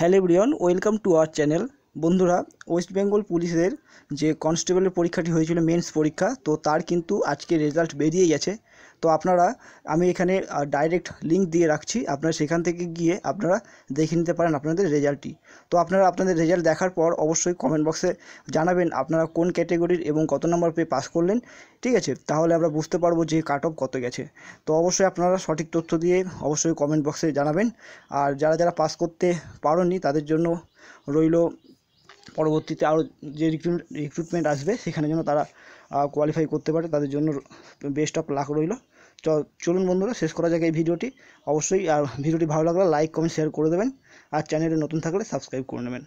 hello ব্রিয়ন welcome to our channel বন্ধুরা ওয়েস্ট বেঙ্গল পুলিশের যে কনস্টেবলের পরীক্ষাটি হয়েছিল মেন্স পরীক্ষা তো তার কিন্তু আজকে রেজাল্ট বেরিয়ে গেছে তো আপনারা আমি এখানে ডাইরেক্ট লিঙ্ক দিয়ে রাখছি আপনারা সেখান থেকে গিয়ে আপনারা দেখে নিতে পারেন আপনাদের রেজাল্টটি তো আপনারা আপনাদের রেজাল্ট দেখার পর অবশ্যই কমেন্ট বক্সে জানাবেন আপনারা কোন ক্যাটেগরির এবং কত নম্বর পেয়ে পাস করলেন ঠিক আছে তাহলে আমরা বুঝতে পারবো যে কাট অফ কত গেছে তো অবশ্যই আপনারা সঠিক তথ্য দিয়ে অবশ্যই কমেন্ট বক্সে জানাবেন আর যারা যারা পাস করতে পারেননি তাদের জন্য রইল পরবর্তীতে আরও যে রিক্রুট রিক্রুটমেন্ট আসবে সেখানে যেন তারা কোয়ালিফাই করতে পারে তাদের জন্য বেস্ট অফ লাক রইল চলুন বন্ধুরা শেষ করা যাক এই ভিডিওটি অবশ্যই আর ভিডিওটি ভালো লাগলে লাইক কমেন্ট শেয়ার করে দেবেন আর চ্যানেলে নতুন থাকলে সাবস্ক্রাইব করে নেবেন